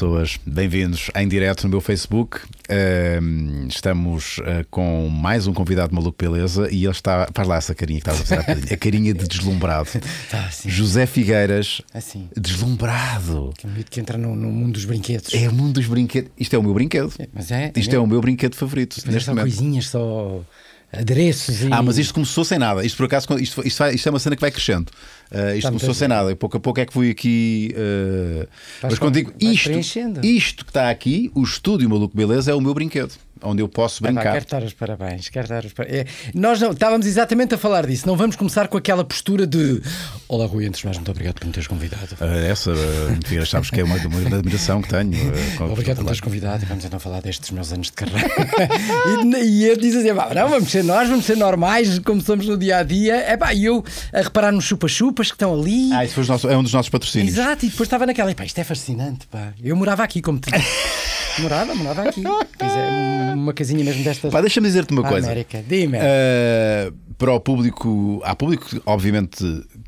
pessoas. Bem-vindos em direto no meu Facebook. Uh, estamos uh, com mais um convidado maluco beleza e ele está. Faz lá essa carinha que estás a fazer, a carinha de deslumbrado. Tá, assim. José Figueiras, assim. deslumbrado. Que é medo que entra no, no, mundo dos brinquedos. É o mundo dos brinquedos. Isto é o meu brinquedo. É, mas é, Isto é, é o meu brinquedo favorito. Mas é neste só momento. coisinhas, só adereços e... Ah, mas isto começou sem nada. Isto por acaso, isto, isto, isto é uma cena que vai crescendo. Uh, isto começou sem nada. Pouco a pouco é que fui aqui. Uh... Mas quando digo isto, isto que está aqui, o estúdio Maluco Beleza é o meu brinquedo onde eu posso brincar. Ah, quero dar os parabéns, quero dar os parabéns. É, nós não, estávamos exatamente a falar disso, não vamos começar com aquela postura de Olá Rui, antes de mais, muito obrigado por me teres convidado. Uh, essa, uh, sabes que é uma, uma admiração que tenho. Uh, obrigado por me teres convidado, vamos então falar destes meus anos de carreira. e, e eu dizia, assim, não, vamos ser nós, vamos ser normais, como somos no dia a dia. E eu a reparar nos chupa-chupas que estão ali. Ah, isso foi é um dos nossos patrocínios. Exato, e depois estava naquela, epá, isto é fascinante, pá. Eu morava aqui como Morada, morada aqui. Quiser uma casinha mesmo desta Pá, deixa-me dizer-te uma coisa. América, dime. Uh eh, para o público, há público, obviamente,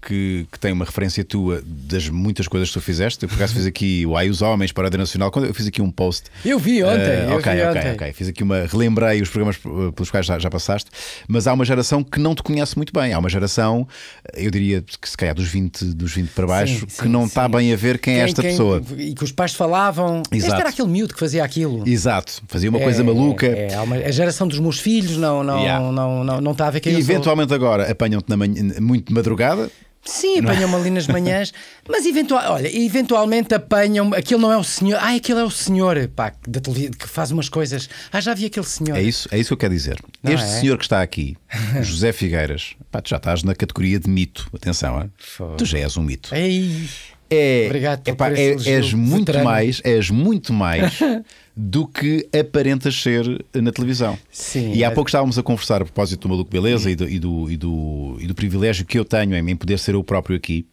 que, que tem uma referência tua das muitas coisas que tu fizeste. Eu, por acaso, fiz aqui o Ai os Homens, Parada Nacional. Quando eu fiz aqui um post. Eu vi eh, ontem. Uh, eu ok, vi ok, ontem. ok. Fiz aqui uma. Relembrei os programas eh, pelos quais já, já, passaste. Mas há uma geração que não te conhece muito bem. Há uma geração, eu diria que se calhar dos 20, dos 20 para baixo, sim, sim, que não está bem a ver quem, é quem é esta quem, pessoa. E que os pais falavam. Exato. Este era aquele miúdo que fazia aquilo. Exato. Fazia uma é, coisa maluca. É, é uma, a geração dos meus filhos não, não, yeah. não, não, não, não está a ver quem e eu sou eventualmente agora apanham-te na manhã, muito de madrugada. Sim, é? apanham-me ali nas manhãs, mas eventual, olha, eventualmente apanham-me. Aquele não é o senhor, ah, aquele é o senhor pá, da televisão que faz umas coisas. Ah, já vi aquele senhor. É isso, é isso que eu quero dizer. Não este é? senhor que está aqui, José Figueiras, pá, tu já estás na categoria de mito. Atenção, tu já és um mito. Ei. É, Obrigado por epá, é, és muito mais, és muito mais do que aparenta ser na televisão. Sim, e há é... pouco estávamos a conversar a propósito do Maluco Beleza e do, e do, e do, e do, privilégio que eu tenho em poder ser eu próprio aqui.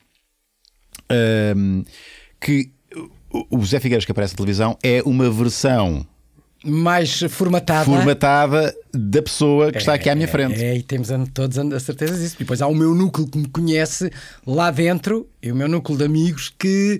Um, que o José Figueiras que aparece na televisão é uma versão mais formatada, formatada da pessoa que é, está aqui à minha é, frente. É, e temos todos a certeza disso. E depois há o meu núcleo que me conhece lá dentro e o meu núcleo de amigos que,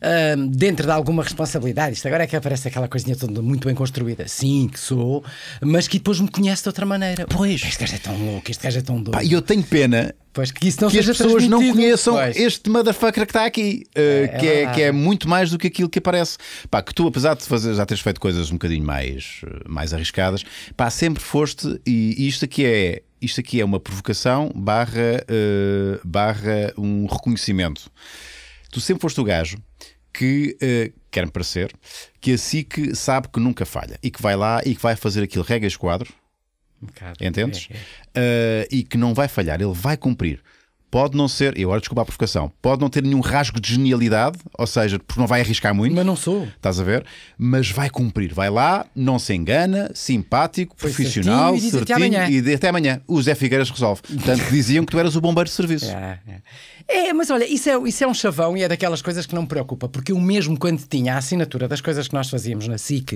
ah, dentro de alguma responsabilidade, isto agora é que aparece aquela coisinha toda muito bem construída, sim, que sou, mas que depois me conhece de outra maneira. Pois. Este gajo é tão louco, este gajo é tão doido. E eu tenho pena. Pois que isso não que as pessoas não conheçam pois. este motherfucker que está aqui, uh, é, que, é, que é muito mais do que aquilo que aparece. Pá, que tu, apesar de fazer, já teres feito coisas um bocadinho mais, ah, mais arriscadas, pá, sempre foste, e isto aqui é, isto aqui é uma provocação barra, uh, barra um reconhecimento. Tu sempre foste o gajo que, uh, quer-me parecer, que a SIC sabe que nunca falha e que vai lá e que vai fazer aquilo regra esquadro, um Entendes? É, é. Uh, e que não vai falhar, ele vai cumprir pode não ser, eu agora desculpa a provocação, pode não ter nenhum rasgo de genialidade, ou seja, porque não vai arriscar muito. Mas não sou. Estás a ver? Mas vai cumprir, vai lá, não se engana, simpático, Foi profissional, certinho, e, certinho, até e até amanhã. O Zé Figueiras resolve. Tanto diziam que tu eras o bombeiro de serviço. É, é. é, mas olha, isso é, isso é um chavão e é daquelas coisas que não me preocupa, porque eu mesmo quando tinha a assinatura das coisas que nós fazíamos na SIC,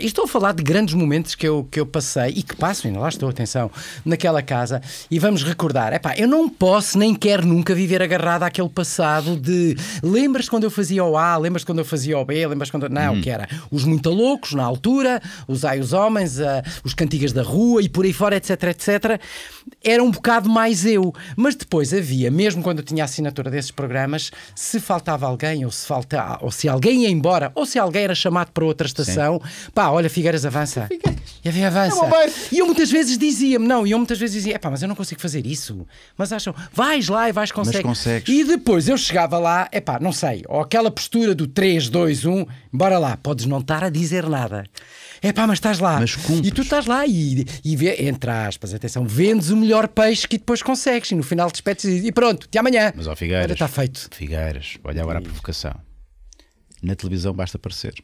e estou a falar de grandes momentos que eu, que eu passei e que passo, ainda lá estou, atenção, naquela casa, e vamos recordar, é pá, eu não posso nem quer nunca viver agarrado àquele passado de lembras quando eu fazia o A, lembras quando eu fazia o B, lembras quando. Não, hum. que era os muito loucos na altura, os ai os homens, a, os cantigas da rua e por aí fora, etc, etc. Era um bocado mais eu. Mas depois havia, mesmo quando eu tinha a assinatura desses programas, se faltava alguém ou se falta ou se alguém ia embora ou se alguém era chamado para outra estação, Sim. pá, olha, Figueiras avança. Figueiras. E é avança. E eu muitas vezes dizia-me, não, e eu muitas vezes dizia, pá, mas eu não consigo fazer isso. Mas acham, vais lá e vais conseguir. consegues. E depois eu chegava lá, é não sei, ou aquela postura do 3, 2, 1, bora lá, podes não estar a dizer nada. É mas estás lá. Mas e tu estás lá e, e vê, entre aspas, atenção, vendes o melhor peixe que depois consegues. E no final despedes e, e pronto, até amanhã. Mas ó, Figueiras. Está feito. Figueiras, olha agora a provocação. Na televisão basta aparecer.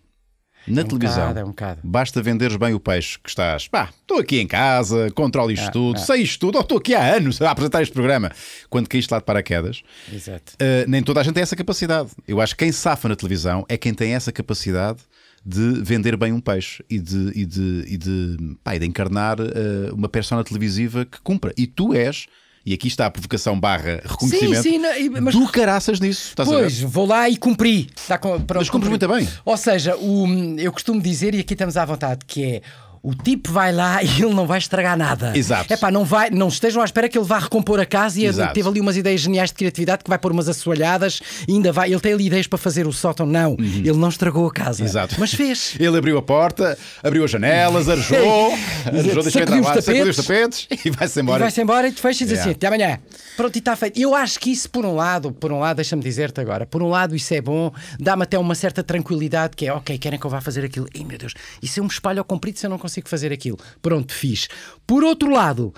Na é um televisão, bocado, é um bocado. basta venderes bem o peixe que estás. Pá, estou aqui em casa, controlo isto ah, tudo, ah. sei isto tudo, ou estou aqui há anos a apresentar este programa. Quando caíste lá de paraquedas, uh, nem toda a gente tem essa capacidade. Eu acho que quem safa na televisão é quem tem essa capacidade de vender bem um peixe e de, e de, e de, pá, e de encarnar uh, uma persona televisiva que cumpra. E tu és e aqui está a provocação barra reconhecimento sim, sim, não, e, mas... do caraças nisso. Estás pois, vou lá e cumpri. Está com, pronto, mas cumpres muito bem. Ou seja, o, eu costumo dizer, e aqui estamos à vontade, que é o tipo vai lá e ele não vai estragar nada. Exato. É pá, não, vai, não estejam à espera que ele vá recompor a casa e teve ali umas ideias geniais de criatividade que vai pôr umas assoalhadas e ainda vai. Ele tem ali ideias para fazer o sótão. Não, uhum. ele não estragou a casa. Exato. Mas fez. ele abriu a porta, abriu as janelas, arjou, arejou, deixou sacudiu os tapetes e vai-se embora. Vai-se embora e te fecha e diz yeah. assim, até amanhã. Pronto, e está feito. Eu acho que isso, por um lado, por um lado, deixa-me dizer-te agora, por um lado isso é bom, dá-me até uma certa tranquilidade que é, ok, querem que eu vá fazer aquilo. Ei meu Deus, isso é um espalho ao comprido se eu não consigo consigo fazer aquilo. Pronto, fiz. Por outro lado,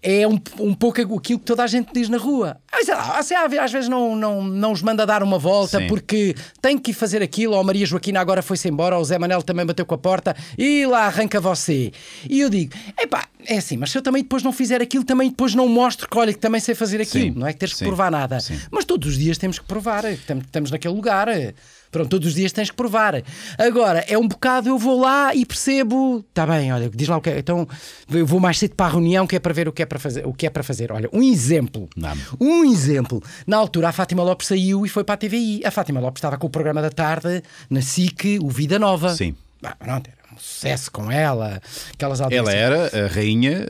é um, um pouco aquilo que toda a gente diz na rua. Ah, ah, às vezes não, não, não os manda dar uma volta Sim. porque tem que fazer aquilo, ou Maria Joaquina agora foi-se embora, ou o Zé Manel também bateu com a porta e lá arranca você. E eu digo: epá, é assim, mas se eu também depois não fizer aquilo, também depois não mostro que olha que também sei fazer aquilo, sim, não é que tens sim, que provar nada. Sim. Mas todos os dias temos que provar, estamos naquele lugar. Pronto, todos os dias tens que provar. Agora, é um bocado, eu vou lá e percebo, está bem, olha, diz lá o que é. Então, eu vou mais cedo para a reunião que é para ver o que é para fazer. O que é para fazer. Olha, um exemplo. Não. Um exemplo. Na altura, a Fátima Lopes saiu e foi para a TVI. A Fátima Lopes estava com o programa da tarde na SIC, o Vida Nova. Sim. Ah, não, era sucesso com ela, aquelas audiências. Ela era a rainha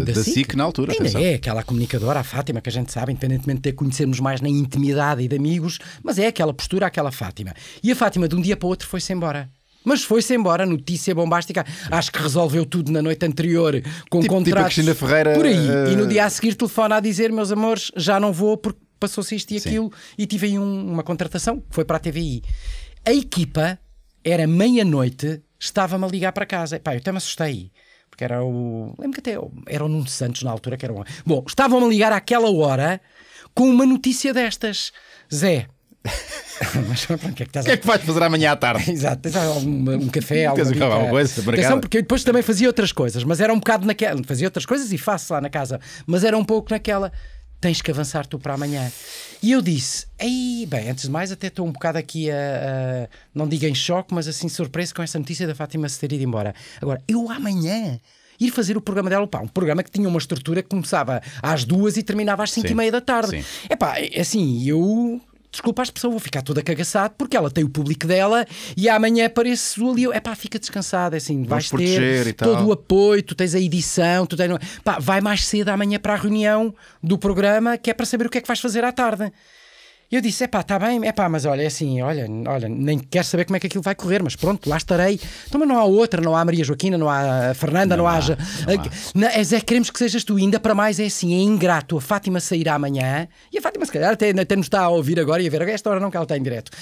uh, da, SIC, na altura. Ainda é aquela comunicadora, a Fátima, que a gente sabe, independentemente de conhecermos mais na intimidade e de amigos, mas é aquela postura, aquela Fátima. E a Fátima, de um dia para o outro, foi-se embora. Mas foi-se embora, notícia bombástica. Acho que resolveu tudo na noite anterior com tipo, contratos. Tipo a Cristina Ferreira. Por aí. Uh... E no eh, dia a seguir telefona a dizer: meus amores, já não vou porque passou-se isto e aquilo. Sim. E tive aí um, uma contratação que foi para a TVI. A equipa era meia-noite estava-me a ligar para casa. Pá, eu até me assustei. Porque era o. Lembro que até era o Nuno Santos na altura, que era Bom, estavam-me a ligar àquela hora com uma notícia destas. Zé. Mas que é que, estás a... é que vais fazer amanhã à tarde? Exato, tens algum, um café, alguma alguma coisa? Atenção, porque eu depois também fazia outras coisas, mas era um bocado naquela. Fazia outras coisas e faço lá na casa, mas era um pouco naquela tens que avançar tu para amanhã. E eu disse, aí, bem, antes de mais, até estou um bocado aqui a, a, não digo em choque, mas assim surpreso com esta notícia da Fátima se ter ido embora. Agora, eu amanhã ir fazer o programa dela, pá, um programa que tinha uma estrutura que começava às duas e terminava às cinco sim, e meia da tarde. É pá, assim, eu desculpa a expressão, vou ficar toda cagaçado porque ela tem o público dela e amanhã aparece o ali, é pá, fica descansada, é assim, vais ter todo o apoio, tu tens a edição, tu tens, pá, vai mais cedo amanhã para a reunião do programa que é para saber o que é que vais fazer à tarde. E eu disse: é pá, está bem, é pá, mas olha, é assim, olha, olha, nem quero saber como é que aquilo vai correr, mas pronto, lá estarei. Então, mas não há outra, não há Maria Joaquina, não há Fernanda, não, não há. Haja, não há. É, queremos que sejas tu, ainda para mais é assim, é ingrato. A Fátima sairá amanhã e a Fátima, se calhar, até, até nos está a ouvir agora e a ver, esta hora não que ela está em direto.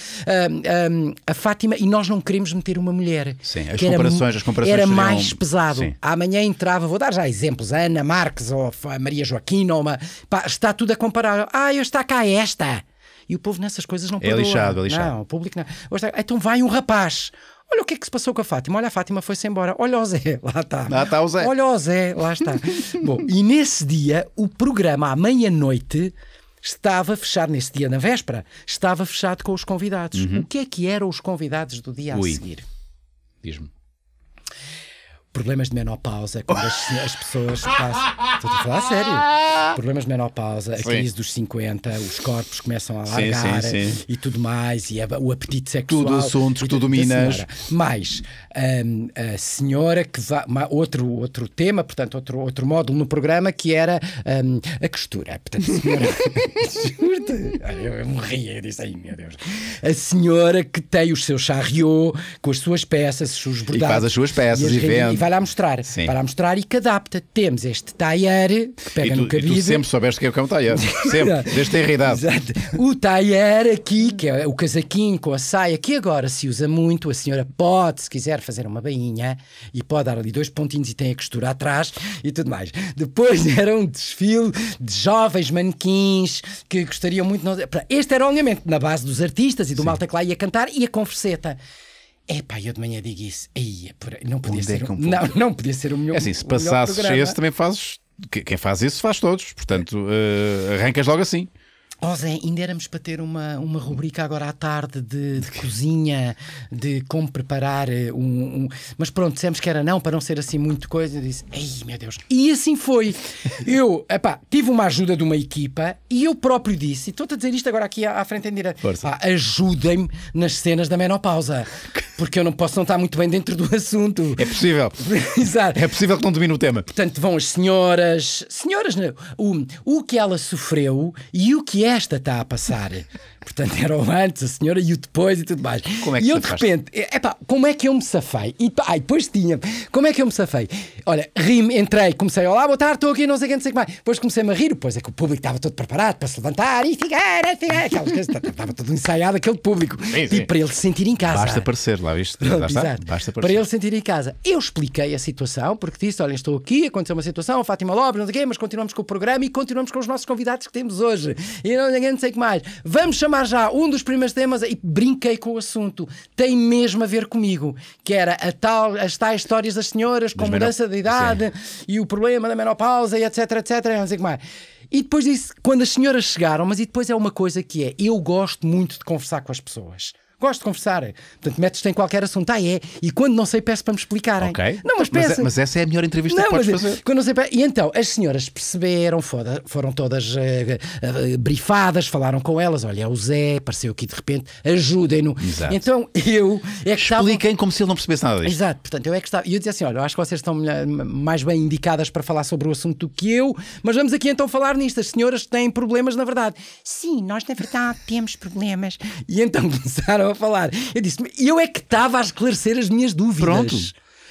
um, a Fátima, e nós não queremos meter uma mulher. Sim, as comparações, era, as comparações. Era mais seriam... pesado. Sim. Amanhã entrava, vou dar já exemplos, a Ana Marques ou a Maria Joaquina, ou uma. Pá, está tudo a comparar. Ah, eu está cá esta. E o povo nessas coisas não pode. É lixado, é lixado. Não, o público não. Tá, então vai um rapaz. Olha o que é que se passou com a Fátima. Olha, a Fátima foi-se embora. Olha o Zé, lá está. Lá está o Zé. Olha o Zé, lá está. Bom, e nesse dia, o programa, à meia-noite, estava fechado, nesse dia, na véspera, estava fechado com os convidados. Uhum. O que é que eram os convidados do dia Ui. a seguir? Diz-me problemas de menopausa, é quando as, as pessoas passam. Estou a falar a sério. Problemas de menopausa, a crise dos 50, os corpos começam a largar sim, sim, sim. e tudo mais, e o apetite sexual. Tudo assuntos que tu dominas. Mais, um, a senhora que vai. outro, outro tema, portanto, outro, outro módulo no programa que era um, a costura. Portanto, a senhora. eu, eu, eu morria, eu disse, ai meu Deus. A senhora que tem os seus charriot com as suas peças, os seus bordados. E faz as suas peças e, as e vende. E para mostrar. Sim. mostrar e que adapta. Temos este taier que pega tu, no cabide. E tu sempre soubeste que é o que é um taier. Sempre, desde a realidade. Exato. O taier aqui, que é o casaquinho com a saia, que agora se usa muito. A senhora pode, se quiser, fazer uma bainha e pode dar ali dois pontinhos e tem a costura atrás e tudo mais. Depois era um desfile de jovens manequins que gostariam muito. Este era o alinhamento na base dos artistas e do Sim. malta que lá ia cantar e a converseta. Epá, eu de manhã digo isso. Aí, não podia é ser. um, não, não podia ser o melhor. É assim, se passasses esse, também fazes. Quem faz isso faz todos. Portanto, uh, arrancas logo assim. Oh Zé, ainda éramos para ter uma, uma rubrica agora à tarde de, de cozinha, de como preparar eh, um, um, Mas pronto, dissemos que era não, para não ser assim muito coisa. Eu disse, ei meu Deus. E assim foi. Eu, epá, tive uma ajuda de uma equipa e eu próprio disse, e estou-te a dizer isto agora aqui à, à frente em direita: ajudem-me nas cenas da menopausa, porque eu não posso não estar muito bem dentro do assunto. É possível. Exato. É possível que não domine o tema. Portanto, vão as senhoras, senhoras, não, o, o que ela sofreu e o que é esta está a passar. Portanto, era o antes, a senhora e o depois e tudo mais. Como é que e eu, de repente, é, epá, como é que eu me safei? E ai, depois tinha, como é que eu me safei? Olha, rim entrei, comecei, olá, boa tarde, estou aqui, não sei o que, não sei o que mais. Depois comecei-me a rir, pois é que o público estava todo preparado para se levantar e ficar, ficar, aquelas coisas, estava todo ensaiado aquele público. Sim, sim. E para ele se sentir em casa. Basta aparecer, lá viste? Pronto, basta, para ele se sentir em casa. Eu expliquei a situação, porque disse, olha, estou aqui, aconteceu uma situação, Fátima Lopes, não sei o quê, mas continuamos com o programa e continuamos com os nossos convidados que temos hoje. E não, não sei o que mais. Vamos chamar chamar já um dos primeiros temas e brinquei com o assunto. Tem mesmo a ver comigo, que era a tal, as tais histórias das senhoras com mudança de idade Sim. e o problema da menopausa e etc, etc, não sei mais. E depois disse, quando as senhoras chegaram, mas e depois é uma coisa que é, eu gosto muito de conversar com as pessoas. Gosto de conversar. Portanto, metes-te em qualquer assunto. Ah, é. E quando não sei, peço para me explicarem. Ok. Não, mas, é- peço... mas, mas essa é a melhor entrevista não, que podes mas, é- fazer. Quando não sei, e então, as senhoras perceberam, foda, foram todas uh, uh, brifadas, falaram com elas. Olha, é o Zé, apareceu aqui de repente, ajudem-no. Então, eu é que Expliquem estava... como se ele não percebesse nada disto. Exato. Portanto, eu é que estava... E eu dizia assim, olha, acho que vocês estão mais bem indicadas para falar sobre o assunto do que eu, mas vamos aqui então falar nisto. As senhoras têm problemas, na verdade. Sim, nós na verdade temos problemas. E então começaram estava a falar. Eu disse, eu é que estava a esclarecer as minhas dúvidas. Pronto.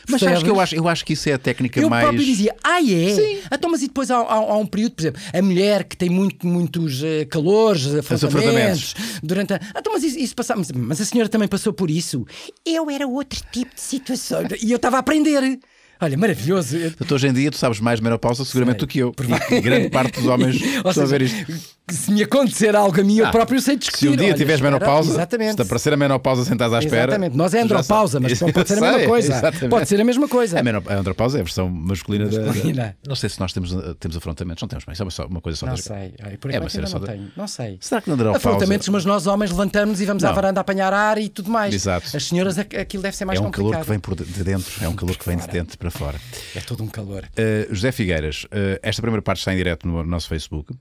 Mas sabes que eu acho, eu acho que isso é a técnica eu mais. Eu próprio dizia, ah, é? Sim. Então, mas e depois há, há, há, um período, por exemplo, a mulher que tem muito, muitos eh, calores, afrontamentos, durante a. Ah, então, mas isso, isso passava. Mas, mas a senhora também passou por isso. Eu era outro tipo de situação. e eu estava a aprender. Olha, maravilhoso. estou hoje em dia tu sabes mais menopausa seguramente do que eu. Porque grande parte dos homens estão a ver isto se me acontecer algo a mim, ah, eu próprio sei discutir. Se um dia tiveres menopausa, exatamente. se te aparecer a menopausa, sentás à espera. Exatamente. Nós é andropausa, mas pode, ser a mesma coisa. Exatamente. Pode ser a mesma coisa. A, a andropausa é a versão masculina, masculina. Da, Não sei se nós temos, eh, temos afrontamentos, não temos, mas é uma coisa só. Não das... sei. por é uma cena só. Da... Não sei. Será que não andropausa. Afrontamentos, mas nós homens levantamos e vamos não. à varanda apanhar ar e tudo mais. Exato. As senhoras, aquilo deve ser mais complicado. É um calor que vem por de dentro, é um calor que vem de dentro para fora. É todo um calor. Eh, José Figueiras, eh, esta primeira parte está em direto no nosso Facebook.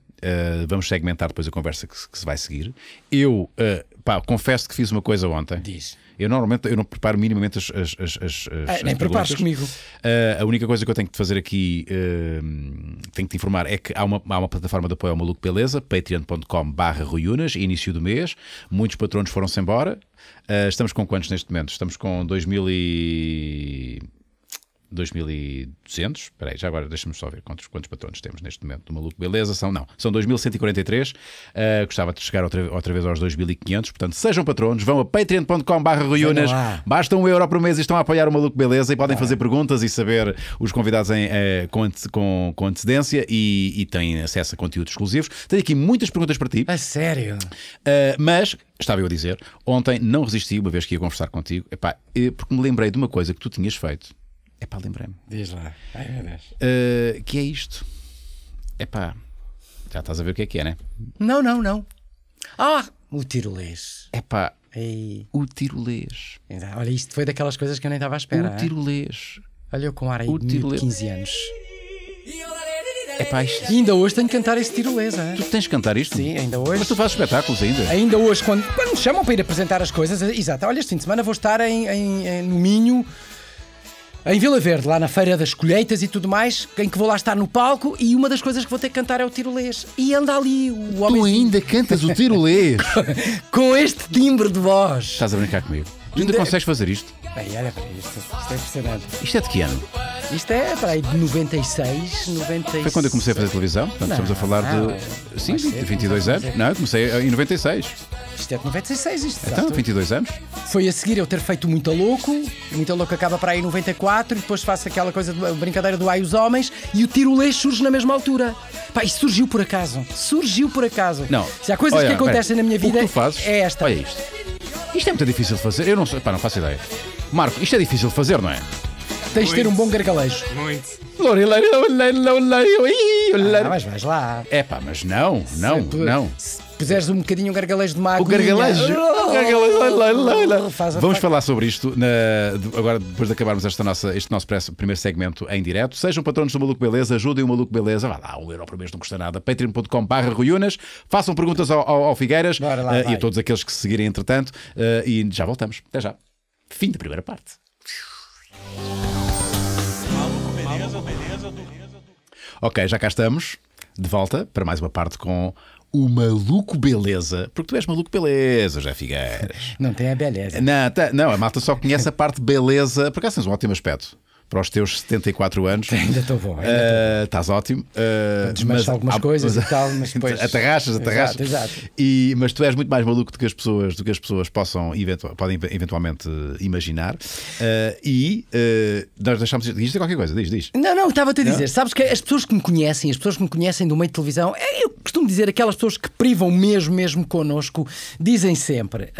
Vamos seguir segmentar depois a conversa que, que se vai seguir. Eu, uh, pá, confesso que fiz uma coisa ontem. Diz. Eu normalmente eu não preparo minimamente as. as, as, as ah, nem preparas comigo. Uh, a única coisa que eu tenho que fazer aqui, uh, tenho que te informar, é que há uma, há uma plataforma de apoio ao Maluco Beleza, patreon.com/barra Ruínas, início do mês. Muitos patronos foram-se embora. Uh, estamos com quantos neste momento? Estamos com 2000 e. 2.200, espera aí, já agora deixa-me só ver quantos, quantos patronos temos neste momento do Maluco Beleza, são não, são 2.143, uh, eh, gostava de chegar outra, outra vez aos 2.500, portanto sejam patronos, vão a patreon.com barra basta um euro por mês e estão a apoiar o Maluco Beleza e podem ah. fazer perguntas e saber os convidados em, eh, com, ante, com, com antecedência e, e têm acesso a conteúdos exclusivos. Tenho aqui muitas perguntas para ti. A sério? Uh, mas estava eu a dizer, ontem não resisti, uma vez que ia conversar contigo, epá, porque me lembrei de uma coisa que tu tinhas feito é pá, lembrei-me. Diz lá. Ai, meu Deus. Uh, que é isto? É pá, já estás a ver o que é que é, né? Não, não, não. Ah, o tirolês. É pá, o tirolês. Olha, isto foi daquelas coisas que eu nem estava à espera. O tirolês. Olha eu com ar aí de 15 anos. É pá, isto... E ainda hoje tenho que cantar este tirolês, é? Tu tens de cantar isto? Sim, ainda hoje. Mas tu fazes espetáculos ainda? Ainda hoje, quando, quando me chamam para ir apresentar as coisas, exato, olha, este fim de semana vou estar em, em, em no Minho em Vila Verde, lá na Feira das Colheitas e tudo mais, em que vou lá estar no palco e uma das coisas que vou ter que cantar é o tirolês. E anda ali o homem. Tu ainda cantas o tirolês? com este timbre de voz. Estás a brincar comigo? Ainda, ainda consegues fazer isto? Bem, olha para isto. Isto é impressionante. Isto é de que ano? Isto é para aí de 96, 96. Foi quando eu comecei a fazer televisão? Portanto, não, estamos a falar não, de. Sim, de 22 anos. Não, eu comecei em 96. Isto é de 96, isto. Então, 22 anos. Foi a seguir eu ter feito Muita Louco. Muita Louco acaba para aí em 94. E depois faço aquela coisa, de, brincadeira do Ai os Homens. E o Tiro Leixo surge na mesma altura. Pá, surgiu por acaso. Surgiu por acaso. Não. Se há coisas olha, que acontecem na minha vida. O que tu fazes? É esta. Olha isto. Isto é muito difícil de fazer. Eu não, sei, pá, não faço ideia. Marco, isto é difícil de fazer, não é? Tens de ter um bom gargalejo. Muito. Ah, mas vais lá. É pá, mas não, não, Se- não. Se puseres um bocadinho um gargalejo de mago. O gargalejo. O gargalejo. Oh, Vamos falar sobre isto na- agora, depois de acabarmos esta nossa, este nosso primeiro segmento em direto. Sejam patronos do Maluco Beleza, ajudem o Maluco Beleza. Vá lá, um euro por mês não custa nada. patreon.com.br Façam perguntas ao, ao- ao Figueiras lá, eh, e a todos aqueles que se seguirem entretanto. Eh, e já voltamos. Até já. Fim da primeira parte. Beleza, beleza, beleza. Ok, já cá estamos. De volta para mais uma parte com o maluco beleza, porque tu és maluco beleza, já Figueiras. Não tem a beleza. Não, tá, não a malta só conhece a parte beleza, porque assim, é um ótimo aspecto para os teus 74 anos. Ainda estou bom. Ainda uh, estás ótimo. Uh, algumas há, coisas mas, e tal, mas depois. Aterraças, aterraças. Exato, exato. E, mas tu és muito mais maluco do que as pessoas, do que as pessoas possam eventual, podem eventualmente imaginar. Uh, e uh, nós deixámos. Diz qualquer coisa, diz, diz. Não, não, estava-te a dizer. Não? Sabes que as pessoas que me conhecem, as pessoas que me conhecem do meio de televisão, é, eu costumo dizer aquelas pessoas que privam mesmo, mesmo connosco, dizem sempre.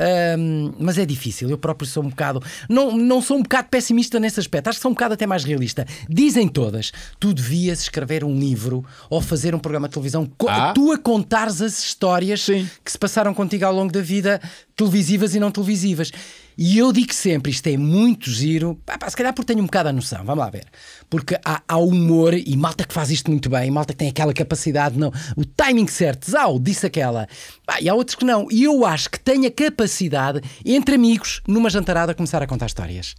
mas é difícil, eu próprio sou um bocado. Não, não sou um bocado pessimista nesse aspecto, acho que sou um bocado até mais realista. Dizem todas: tu devias escrever um livro ou fazer um programa de televisão, ah. tu a contares as histórias Sim. que se passaram contigo ao longo da vida, televisivas e não televisivas. E eu digo sempre, isto é muito giro, pá, pá, se calhar porque tenho um bocado a noção, vamos lá ver. Porque há, há, humor e malta que faz isto muito bem, malta que tem aquela capacidade, não, o timing certo, zau, disse aquela. Pá, e há outros que não. E eu acho que tenho a capacidade, entre amigos, numa jantarada, começar a contar histórias.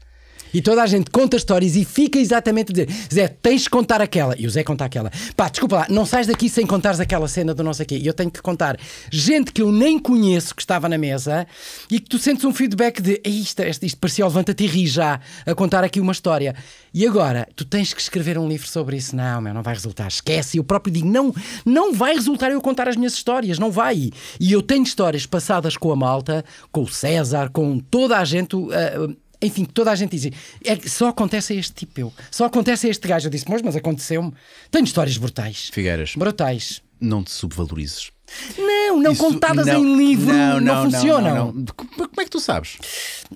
E toda a gente conta histórias e fica exatamente a dizer: Zé, tens de contar aquela. E o Zé conta aquela. Pá, desculpa lá, não sais daqui sem contares aquela cena do nosso aqui. E eu tenho que contar gente que eu nem conheço que estava na mesa e que tu sentes um feedback de isto, isto, isto parecia Levanta-te e ri já a contar aqui uma história. E agora, tu tens que escrever um livro sobre isso. Não, meu, não vai resultar. Esquece. Eu próprio digo: não, não vai resultar eu contar as minhas histórias. Não vai. E eu tenho histórias passadas com a malta, com o César, com toda a gente. Uh, enfim, toda a gente dizia, é só acontece a este tipo eu, só acontece a este gajo. Eu disse, mas, mas aconteceu-me. Tenho histórias brutais. Figueiras. Brutais. Não te subvalorizes. Não, não Isso, contadas não, em livro não, não, não funcionam. Como é que tu sabes?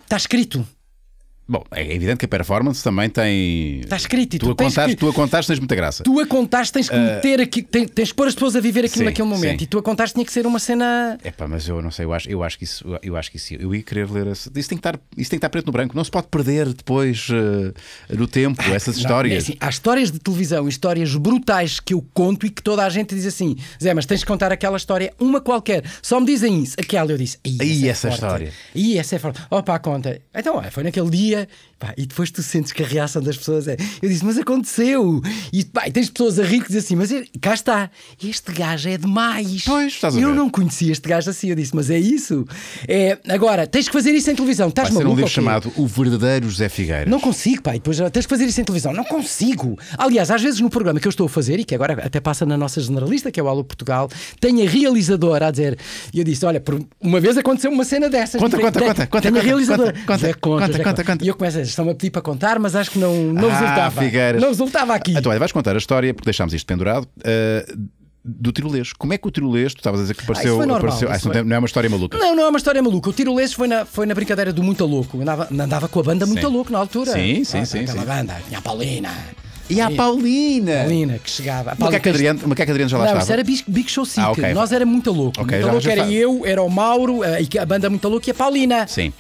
Está escrito. Bom, é evidente que a performance também tem. Está escrito, tu, tu, a contares, que... tu a contaste, tens muita graça. Tu a contaste, tens que ah, meter uh... aqui, tens, tens que pôr as pessoas a viver aquilo sim, naquele momento. Sim. E tu a contaste, tinha que ser uma cena. É pá, mas eu não sei, eu acho, eu acho que isso, eu acho que isso, eu ia querer ler. Isso tem que estar, isso tem que estar preto no branco. Não se pode perder depois uh, no tempo ah, essas não, é histórias. É assim, há histórias de televisão, histórias brutais que eu conto e que toda a gente diz assim: Zé, mas tens que contar aquela história, uma qualquer. Só me dizem isso. Aquela eu disse: aí essa, é essa é história. Aí essa é forte. Opa, conta. Então, é, foi naquele dia e depois tu sentes que a reação das pessoas é: eu disse, mas aconteceu. E, pá, tens pessoas a rir que dizem assim: mas cá está, este gajo é demais. Pois, estás Eu não conhecia este gajo assim. Eu disse, mas é isso. É, agora, tens que fazer isso em televisão. Estás Vai ser um livro chamado O Verdadeiro José Figueiras. Não consigo, pá. depois eh, tens que fazer isso em televisão. Não consigo. Aliás, às vezes no programa que eu estou a fazer e que agora até passa na nossa generalista, que é o Alô Portugal, tem a realizadora a dizer: e eu disse, olha, uma vez aconteceu uma cena dessas. Conta, conta, conta, conta. Tem a realizadora. conta, conta, conta. E eu começo a dizer, estão a pedir para contar, mas acho que não, não ah, resultava. Figueiras. Não resultava aqui. Então, olha, vais contar a história, porque deixámos isto pendurado. Uh, do tirolês. Como é que o tirolês, tu estavas a dizer que pareceu. Ah, apareceu... Ah, foi... Não é uma história maluca. Não, não é uma história maluca. O tirolês foi na, foi na brincadeira do Muito Louco. Andava, andava com a banda Muito sim. Louco na altura. Sim, sim, ah, sim. Aquela sim. banda, tinha a Paulina. E a Paulina. Paulina, que chegava. A Paulina Adriano, Adriano já lá não, estava. Não, era Big, Big Show Secret. Ah, okay. Nós era muito louco. Okay, muito louco era faz. eu, era o Mauro, a, eh, a banda muito louco e a Paulina. Sim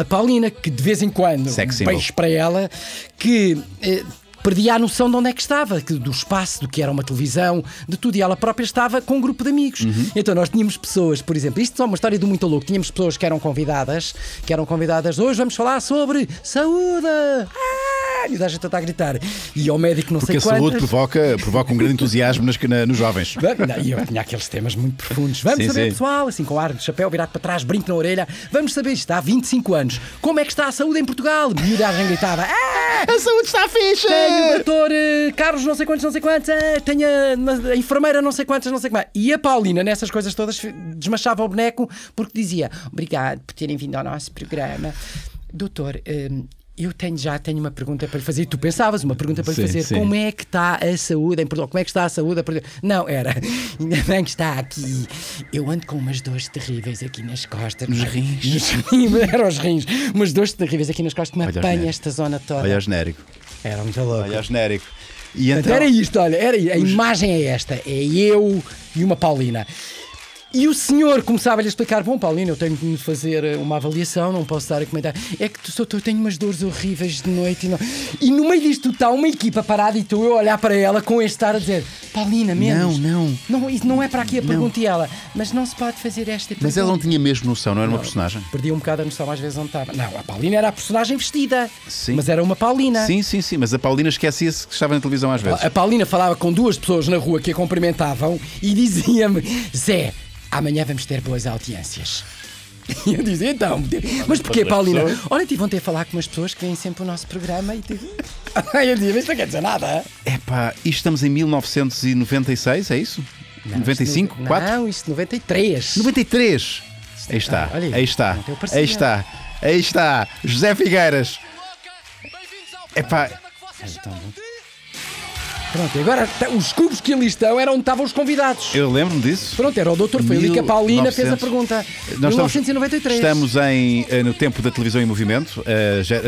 a Paulina, que de vez em quando, Sexy para ela, que eh, perdia a noção de onde é que estava, que, do espaço, do que era uma televisão, de tudo. E ela própria estava com um grupo de amigos. Uhum. Então nós tínhamos pessoas, por exemplo, isto é uma história do muito louco. Tínhamos pessoas que eram convidadas, que eram convidadas, hoje vamos falar sobre saúde. Ah! caralho, da gente está a gritar. E ao médico não Porque sei quantas. Porque a saúde provoca, provoca um grande entusiasmo nas, na, nos jovens. E eu tinha aqueles temas muito profundos. Vamos sim, saber, sim. pessoal, assim com o ar de chapéu virado para trás, brinco na orelha, vamos saber isto há 25 anos. Como é que está a saúde em Portugal? Miudagem gritava. Ah, a saúde está fixe! ficha. o doutor eh, Carlos não sei quantos, não sei quantos, ah, tenho a, a enfermeira não sei quantas, não sei quantas. E a Paulina, nessas coisas todas, desmachava o boneco porque dizia obrigado por terem vindo ao nosso programa. Doutor, eh, eu tenho, já tenho uma pergunta para lhe fazer. Tu pensavas uma pergunta para lhe sim, fazer. Sim. Como é que está a saúde em Como é que está a saúde? Não, era. Ainda bem que está aqui. Eu ando com umas dores terríveis aqui nas costas. Nos rins. Nos Era os rins. Umas dores terríveis aqui nas costas que me apanha esta zona toda. Olha o genérico. Era muito louco. Olha o genérico. E então... Era isto, olha. Era, a imagem é esta. É eu e uma Paulina. E o senhor começava-lhe a explicar: Bom, Paulino, eu tenho de fazer eh, uma avaliação, não posso dar a comentar. É que eu tenho umas dores horríveis de noite. E, não... e no meio disto está uma equipa parada e estou eu a olhar para ela com este ar a dizer: Paulina, menos. Não, não. não isso não é para aqui a pergunta e ela. Mas não se pode fazer esta pergunta. Mas ela não tinha mesmo noção, não era não, uma personagem? Perdi um bocado a noção às vezes onde estava. Não, a Paulina era a personagem vestida. Sim. Mas era uma Paulina. Sim, sim, sim. Mas a Paulina esquecia-se que estava na televisão às vezes. A Paulina falava com duas pessoas na rua que a cumprimentavam e dizia-me: Zé amanhã vamos ter boas audiências. E eu dizia, então, mas porquê, Paulina? Olha, tive ontem a falar com umas pessoas que vêm sempre o nosso programa e tive... eu dizia, mas não quer dizer nada. É e estamos em 1996, é isso? Não, 95? Isto, 4? Não, isso 93. 93? Aí está, ah, olha, aí está, aí está, aí está, José Figueiras. É pá. então, Pronto, e agora tá, os clubes que ali estão eram onde estavam os convidados. Eu lembro-me disso. Pronto, era o doutor Felica Paulina fez a pergunta. Nós 1993. Estamos, em, eh, no tempo da televisão em movimento. Uh, já, uh,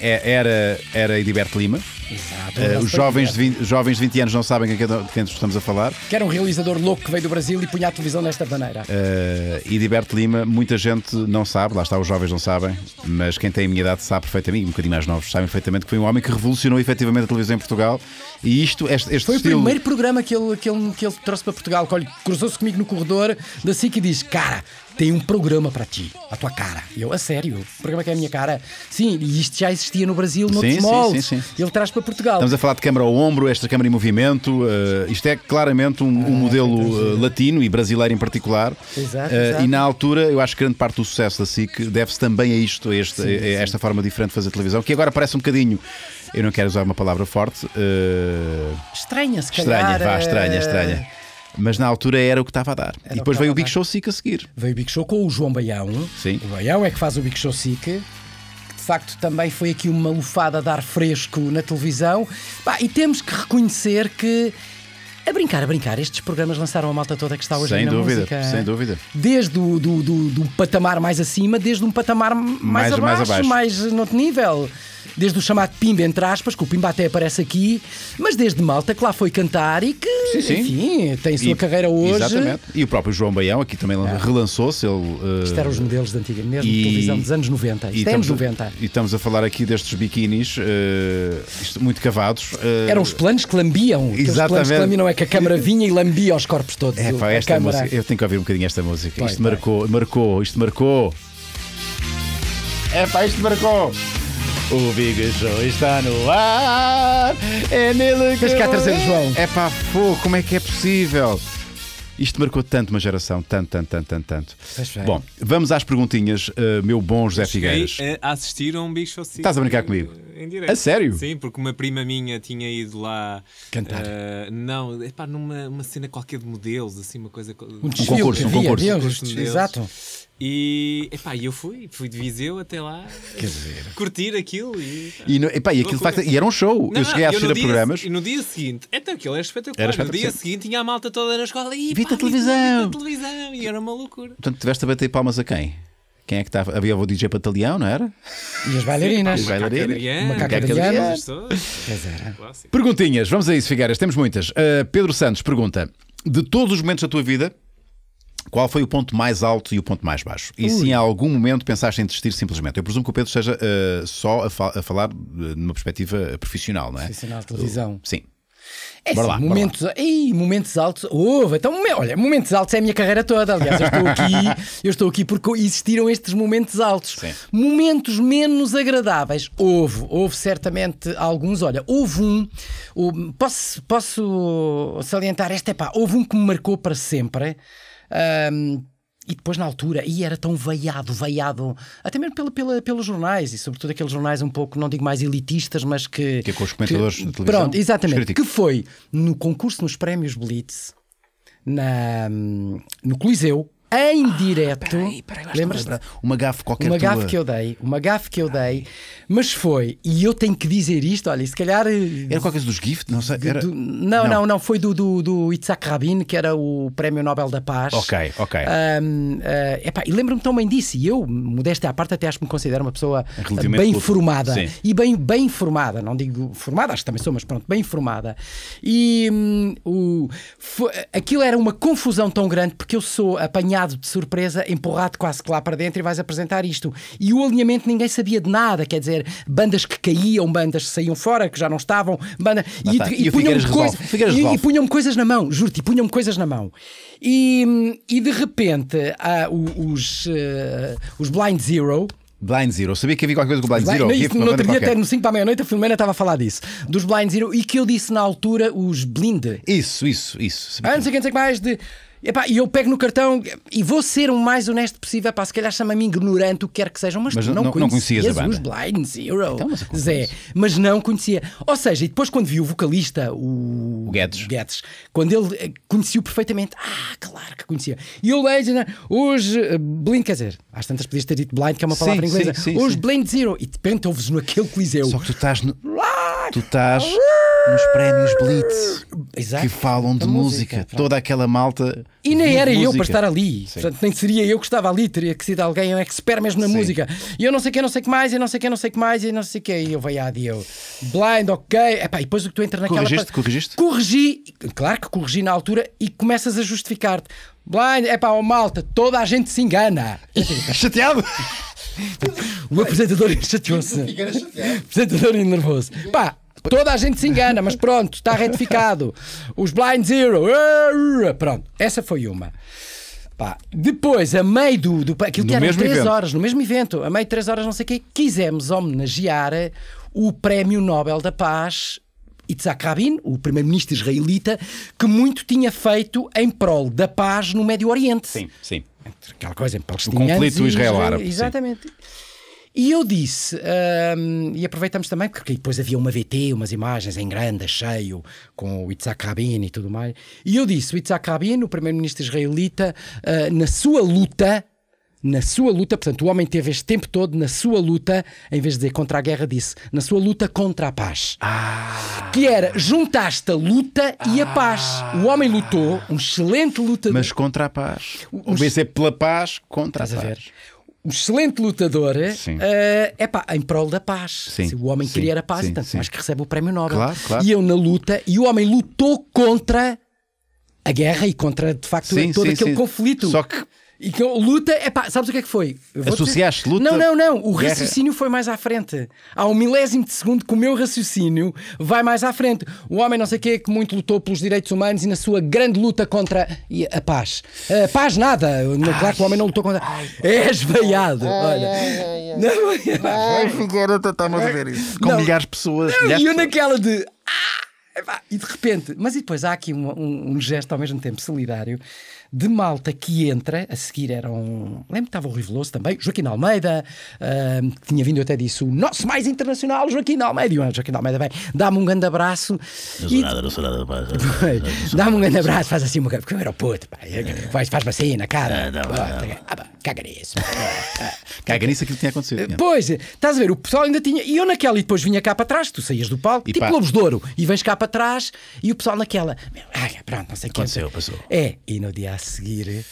era, era Ediberto Lima. Exato. Eh, os jovens de, 20, jovens de 20 anos não sabem de quem estamos a falar. Que era um realizador louco que veio do Brasil e punha a televisão desta maneira. Uh, eh, e Diberto Lima, muita gente não sabe, lá está, os jovens não sabem, mas quem tem a minha idade sabe perfeitamente, e um bocadinho mais novos, sabem perfeitamente que foi um homem que revolucionou efetivamente a televisão em Portugal. E isto, este, este Foi estilo... o primeiro programa que ele, que ele, que ele trouxe para Portugal. Cruzou-se comigo no corredor da SIC e diz: Cara, tem um programa para ti, a tua cara. Eu, a sério, o programa que é a minha cara. Sim, e isto já existia no Brasil, no Small Sim, sim, sim. Ele traz para Portugal. Estamos a falar de câmara ao ombro, esta câmara em movimento. Uh, isto é claramente um, ah, modelo então, eh, latino e brasileiro em particular. Exato, uh, exato, E na altura, eu acho que grande parte do sucesso da SIC deve-se também a isto, a, este, sim, a esta forma diferente de fazer televisão, que agora parece um bocadinho. Eu não quero usar uma palavra forte. Uh... Estranha, se calhar. Estranha, vá, estranha, estranha mas na altura era o que estava a dar. Era e depois veio o Big Show Sick a seguir. Veio o Big Show com o João Baião. Sim. O Baião é que faz o Big Show Sick facto também foi aqui uma lufada de ar fresco na televisão. Bah, e temos que reconhecer que. A brincar, a brincar, estes programas lançaram a malta toda que está hoje sem na dúvida, música. Sem é? dúvida, Desde o do, do, do patamar mais acima, desde um patamar mais, mais abaixo, mais, abaixo. mais no outro nível desde o chamado Pimba, entre aspas, que o Pimba até aparece aqui, mas desde Malta, que lá foi cantar e que, sim, sim. enfim, tem a sua e, carreira hoje. Exatamente. E o próprio João Baião aqui também ah. relançou-se. Ele, uh... Isto eram os modelos da antiga, mesmo e... televisão dos anos 90. Isto é anos 90. E estamos a falar aqui destes biquinis uh... Eh, muito cavados. Uh... Eram os planos que lambiam. Exatamente. Os planos que lambiam, é que a câmara vinha e lambia os corpos todos. É, pá, esta a música, eu tenho que ouvir um bocadinho esta música. isto marcou, marcou, isto marcou. É pá, isto marcou. O Big Show está no ar. É nele que. Mas cá trazer o João. É pá, fogo, como é que é possível? Isto marcou tanto uma geração, tanto, tanto, tanto, tanto, tanto. Bom, vamos às perguntinhas, uh, meu bom José Figueiras. A assistir a um bicho assim? Estás a brincar comigo? Em direto. A sério? Sim, porque uma prima minha tinha ido lá. Cantar? Uh, não, pá, numa uma cena qualquer de modelos, assim, uma coisa. Um, um concurso, um concurso. um concurso Exato. E, epá, eu fui, fui de Viseu até lá curtir aquilo e, e, no, epá, e aquilo facto, e era um show. Não, eu cheguei não, a assistir a programas. E no dia seguinte, até então aquilo era espetacular. Era espetacular. No dia seguinte tinha a malta toda na escola e vi a televisão. Vi televisão e era uma loucura. Portanto, tiveste a bater palmas a quem? Quem é que estava? Havia o DJ Batalhão, não era? E as bailarinas. Sim, as bailarinas. Perguntinhas, vamos a isso, Figueiras, temos muitas. Uh, Pedro Santos pergunta: de todos os momentos da tua vida, qual foi o ponto mais alto e o ponto mais baixo? E se em algum momento pensaste em desistir simplesmente? Eu presumo que o Pedro seja uh, eh, só a, a falar eh, numa perspectiva profissional, não é? Profissional televisão. Uh, sim. É sim, lá, momentos, Ei, momentos altos. Houve, então, olha, momentos altos é a minha carreira toda. Aliás, eu estou aqui, eu estou aqui porque existiram estes momentos altos. Sim. Momentos menos agradáveis. Houve, houve certamente alguns. Olha, houve um, houve, posso, posso salientar esta é pá, houve um que me marcou para sempre um, e depois na altura, e era tão veiado, veiado, até mesmo pela, pela, pelos jornais, e sobretudo aqueles jornais um pouco, não digo mais elitistas, mas que. Que é com os comentadores que, de televisão. Pronto, exatamente. Que foi no concurso nos prémios Blitz, na, no Coliseu, em direto. lembra ah, lembras Uma gafe qualquer Uma gafe que eu dei, uma gafe que eu dei, mas foi, e eu tenho que dizer isto, olha, se calhar. Eh, era qualquer coisa dos Gift? Não sei. Era... Do, não, não, não, não, foi do, do, do Itzhak Rabin, que era o Prémio Nobel da Paz. Ok, ok. Um, uh, eh, epá, e lembro-me tão bem disso, e eu, modéstia à parte, até acho que me considero uma pessoa bem formada. E bem, bem formada, não digo formada, acho que também sou, mas pronto, bem formada. E um, o, foi, aquilo era uma confusão tão grande, porque eu sou apanhado apanhado de surpresa, empurrado quase que lá para dentro e vais apresentar isto. E o alinhamento ninguém sabia de nada, quer dizer, bandas que caíam, bandas que saíam fora, que já não estavam, banda, e, tá. e, e, punham coisa, e, e punham-me coisas na mão, juro-te, punham-me coisas na mão. E, e de repente, os, uh, os Blind Zero, Blind Zero. Eu sabia que havia qualquer coisa com Blind, Blind Zero. Não, no outro dia, até no 5 para a meia-noite, a Filomena estava a falar disso. Dos Blind Zero e que eu disse na altura os Blind. Isso, isso, isso. antes ah, não quem, que mais de. E epá, eu pego no cartão e vou ser o mais honesto possível. Epá, se calhar chama-me ignorante, o que quer que sejam, mas, mas não, não, não os Blind Zero, então, mas Zé. Mas não conhecia. Ou seja, e depois quando vi o vocalista, o, o Guedes. Guedes, quando ele eh, conhecia perfeitamente, ah, claro que conhecia. E o Legend, os eh, Blind, quer dizer, às tantas podias ter dito Blind, que é uma palavra sim, inglesa, sim, sim, os Blind Zero. E de repente ouves no aquele coliseu. Só que tu estás no. Tu estás nos prémios Blitz Exato. Ah, que falam de música, música. toda aquela malta. E nem era música. eu para estar ali, portanto, nem seria eu que estava ali, teria que ser alguém, um expert mesmo na Sim. música. E eu não sei que, não sei que mais, e não sei que, não sei que mais, e não sei que, e eu veiado, e eu blind, ok. Epá, e depois o que tu entra naquela. Corrigiste, corrigiste? Corrigi, claro que corrigi na altura e começas a justificar-te. Blind, é pá, oh, malta, toda a gente se engana. Chateado? o apresentador chateou-se. O é apresentador nervoso. Pá, Toda a gente se engana, mas pronto, está retificado. Os Blind Zero. Eh, pronto, essa foi uma. Pá. Depois, a meio do, do aquilo no que eram 3 evento. horas, no mesmo evento, a meio de 3 horas, não sei o quê, quisemos homenagear o Prémio Nobel da Paz Itzhak Rabin, o primeiro-ministro israelita, que muito tinha feito em prol da paz no Médio Oriente. Sim, sim. Entre aquela coisa em Palestina. O conflito israel-árabe. Exatamente. Sim. E eu disse, um, e aproveitamos também, porque depois havia uma VT, umas imagens em grande, cheio, com o Itzhak Rabin e tudo mais. E eu disse, o Itzhak Rabin, o primeiro-ministro israelita, uh, na sua luta, na sua luta, portanto, o homem teve este tempo todo na sua luta, em vez de dizer contra a guerra, disse na sua luta contra a paz. Ah. Que era juntaste a luta ah. e a paz. O homem lutou, um excelente lutador. Mas contra a paz. Um... o... é pela paz, contra Estás a, a paz. Ver? um excelente lutador, uh, epá, em prol da paz. Sim, o homem sim, queria a paz, sim, tanto mais que recebe o prémio Nobel. Claro, claro. eu na luta e o homem lutou contra a guerra e contra, de facto, todo aquele conflito. Só que e que luta, é pá, sabes o que é que foi? Associaste luta? Não, não, não. O guerra. raciocínio foi mais à frente. Há um milésimo de segundo que o meu raciocínio vai mais à frente. O homem, não sei o que, que muito lutou pelos direitos humanos e na sua grande luta contra a paz. A paz nada. Ai, claro que o homem não lutou contra. Ai, é esvaiado. Ai, Olha. Ai, ai, não... agora a ver isso. Com não, milhares de pessoas. Não, milhares e eu naquela de. Ah, e de repente. Mas e depois há aqui um, um, um gesto ao mesmo tempo solidário de malta que entra, a seguir eram. Lembro que estava o Rui também, Joaquim Almeida, uh, que tinha vindo até disso, o nosso mais internacional, Joaquim Almeida. E o ah, Joaquim Almeida, bem, dá-me um grande abraço. Não sou e... nada, não sou nada, dá-me um grande abraço, faz assim uma. Porque eu era o aeroporto pá. É. Faz-me assim na cara. Não, não, não. Ah, caga nisso. caga nisso aquilo que tinha acontecido. Pois, estás a ver, o pessoal ainda tinha. E eu naquela, e depois vinha cá para trás, tu saías do palco, e tipo pá. Lobos de Ouro, e vens cá para trás, e o pessoal naquela. pronto, não sei o que. Aconteceu, passou. É, e no dia a seguir eh?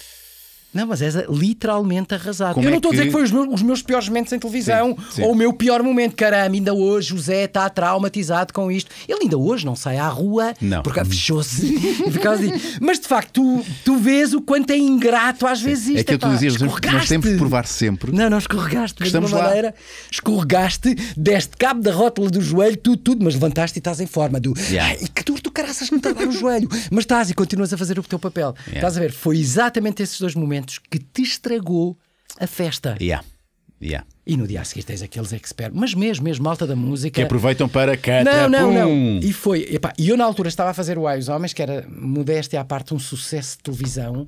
Não, mas és literalmente arrasado. Como eu não é estou é que... a dizer que foi os meus, os meus piores momentos em televisão sim, sim. ou o meu pior momento. Caramba, ainda hoje José está traumatizado com isto. Ele ainda hoje não sai à rua não. porque fechou-se por causa Mas de facto, tu, tu vês o quanto é ingrato às vezes é isto. É que eu estou a nós temos que provar sempre. Não, não escorregaste, que estamos de uma escorregaste, deste cabo da rótula do joelho, tudo, tudo, mas levantaste e estás em forma do yeah. ai, que duro tu caraças me está a dar o joelho. Mas estás e continuas a fazer o teu papel. Yeah. Estás a ver? Foi exatamente esses dois momentos que te estragou a festa. Yeah. Yeah. E no dia a seguir tens aqueles experts, mas mesmo, mesmo alta da música. Que aproveitam para cá. Não, não, não. E foi, epá, e eu na altura estava a fazer o Ai os Homens, que era modéstia à parte, um sucesso de televisão.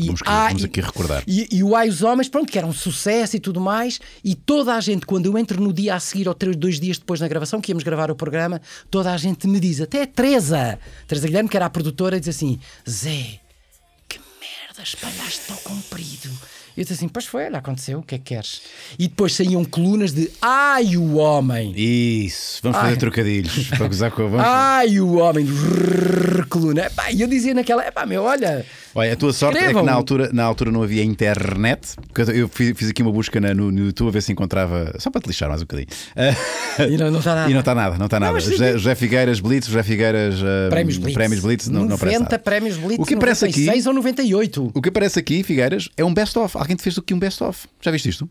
E, vamos, ah, vamos aqui e, recordar. E, e o Ai os Homens, pronto, que era um sucesso e tudo mais. E toda a gente, quando eu entro no dia a seguir, ou três, dois dias depois na gravação, que íamos gravar o programa, toda a gente me diz, até a Teresa, Teresa Guilherme, que era a produtora, diz assim: Zé as palhas tão comprido. Eu disse assim, pois foi, olha, aconteceu, o que é que queres? E depois saíam colunas de Ai o homem! Isso, vamos Ai. fazer trocadilhos para gozar com a voz. Ai o homem! coluna. e eu dizia naquela, pá, meu, olha. Olha, a tua sorte é que na altura, na altura não havia internet, porque eu fiz, fiz aqui uma busca na, no, no, YouTube a ver se encontrava, só para te lixar mais um bocadinho. E não, está nada. E não está nada, não está nada. Não, José, José, Figueiras Blitz, José Figueiras uh, Prémios Blitz, prémios Blitz não, 90 não Prémios Blitz, o que aparece 96 aqui, ou 98. O que aparece aqui, Figueiras, é um best-of. Alguém te fez do que um best-of. Já viste isto?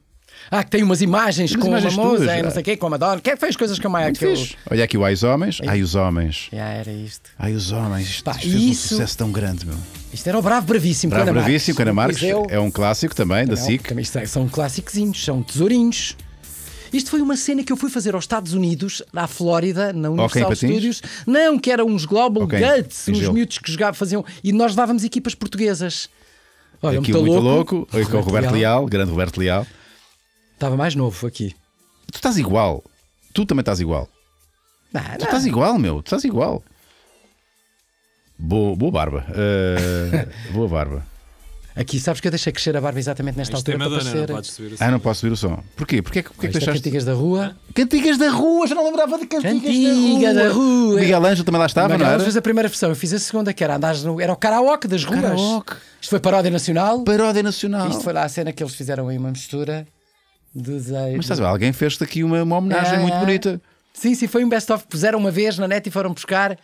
Ah, que tem umas imagens umas com imagens uma é. não sei o quê, com a Madonna. Que é, fez coisas que eu mais fez? Olha aqui o Ai os Homens. Ai os Homens. Já era isto. Ai os Homens. Isto, isto fez isso... um sucesso tão grande, meu. Isto era o Bravo Bravíssimo, Bravo Bravíssimo, Cana Marques. Marques. É um clássico também, não, da SIC. É, são clássicozinhos, são tesourinhos. Isto foi uma cena que eu fui fazer aos Estados Unidos, à Flórida, na Universal okay, Studios. Não, que eram uns Global okay, Guts, uns miúdos que jogavam, faziam. E nós levávamos equipas portuguesas. Olha, Aqui muito, muito louco, louco com o Roberto Leal, Leal, grande Roberto Leal. Estava mais novo aqui. Tu estás igual. Tu também estás igual. Não, tu não. estás igual, meu. Tu estás igual. Boa, boa barba. Uh, boa barba. Aqui, sabes que eu deixei crescer a barba exatamente nesta altura. É Madonna, para não subir Ah, não posso subir o som. Porquê? Porquê, porquê que é deixaste... É cantigas da Rua. Cantigas da Rua, já não lembrava de Cantigas Cantiga da Rua. da Rua. Miguel Ângelo também lá estava, Miguel não era? fiz a primeira versão, eu fiz a segunda, que era andares no... Era o karaoke das ruas. Karaoke. Isto foi paródia nacional. Paródia nacional. Isto foi lá a cena que eles fizeram aí uma mistura. Mas estás a ver, alguém fez-te aqui uma, uma homenagem é, muito é. bonita. Sim, sim, foi um best-of. Puseram uma vez na net e foram buscar.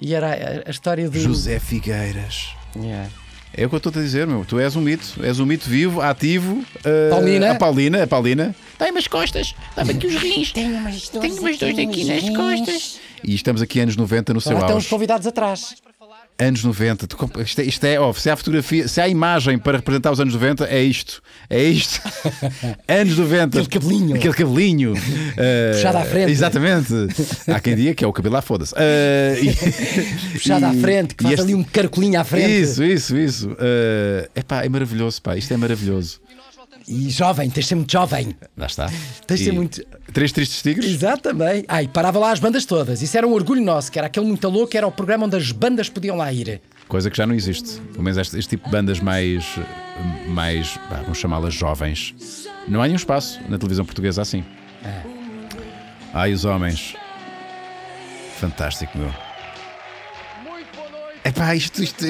E era a, a história do. José Figueiras. Yeah. É o que eu estou a dizer, meu. Tu és um mito, és um mito vivo, ativo. Uh, Paulina. A Paulina, a Paulina. Tem umas costas, dá-me aqui os rins. Tenho umas dois Tenho umas dois aqui, nas rins. costas. E estamos aqui anos 90 no seu auge. Estão os convidados atrás. Anos 90, isto é, isto é óbvio. Se há fotografia, se há imagem para representar os anos 90, é isto. É isto. anos 90. Aquele cabelinho. Aquele cabelinho. Uh, Puxado à eh, frente. Exatamente. Há quem diga que é o cabelo lá, foda-se. Uh, Puxado e, à frente, que faz este... ali um carcolinho à frente. Isso, isso, isso. Uh, epá, é maravilhoso, pá. Isto é maravilhoso. E jovem, tens de ser muito jovem. Lá está. Tens de ser muito. Três Tristes Tigres? Exato, também. Ai, parava lá as bandas todas. Isso era um orgulho nosso, que era aquele muito louco, que era o programa onde as bandas podiam lá ir. Coisa que já não existe. Pelo menos este, este tipo de bandas mais. mais. vamos chamá-las jovens. Não há nenhum espaço na televisão portuguesa assim. É. Ai, os homens. Fantástico, meu pá, isto, isto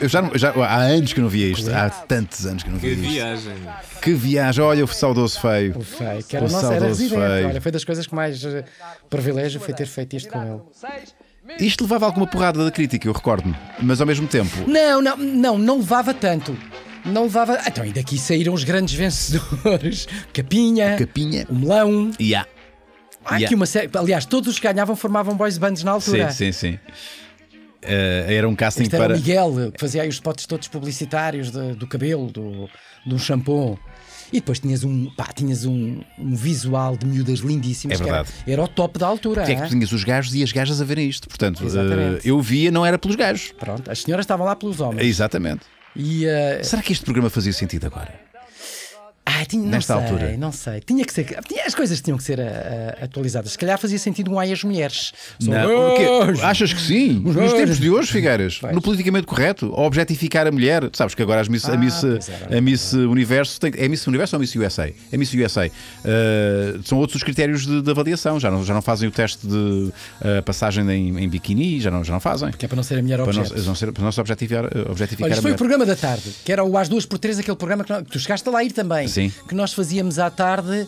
eu já, já, há anos que não via isto, há tantos anos que não via isto. Que viagem! Que viagem! Olha, o saudoso feio. O feio, que era, o nosso era residente. Feio. Olha, foi das coisas que mais eh, privilégio foi ter feito isto com ele. Isto levava alguma porrada da crítica, eu recordo-me, mas ao mesmo tempo. Não, não, não, não levava tanto. Não levava. Ah, então, e daqui saíram os grandes vencedores: Capinha, Capinha. o Melão. Yeah. Há yeah. aqui uma série. Aliás, todos os que ganhavam formavam boys bands na altura. Sim, sim, sim. Eh, era um casting este para. Era o Miguel, que fazia aí os spots todos publicitários de, do cabelo, do, do shampoo. E depois tinhas um, pá, tinhas um, um visual de miúdas lindíssimas. É verdade. Era, era, o top da altura. Porque é que é? tinhas os gajos e as gajas a verem isto. Portanto, uh, eu via, não era pelos gajos. Pronto, as senhoras estavam lá pelos homens. Exatamente. E, uh... Será que este programa fazia sentido agora? Ai, tinha, nesta sei, altura? Não sei, tinha que ser. as coisas tinham que ser eh, eh, atualizadas. Se calhar fazia sentido um ai as mulheres. não, Achas que sim? Os Nos tempos de hoje, Figueiras, no politicamente correto, ao objetificar a mulher. sabes que agora as Miss, ah, é, a é Miss, a Miss Universo tem, é Miss Universo ou Miss USA? É Miss USA. Uh, eh, são outros os critérios de, de, avaliação. Já não, já não fazem o teste de uh, passagem em, em biquíni, já não, já não fazem. Porque é para não ser a mulher objeto. Para não, não ser, para não se objetificar, objetificar Olha, a mulher. foi o programa da tarde, que era o Às Duas por Três, aquele programa que, não, que tu chegaste a ir também. Sim que nós fazíamos à tarde,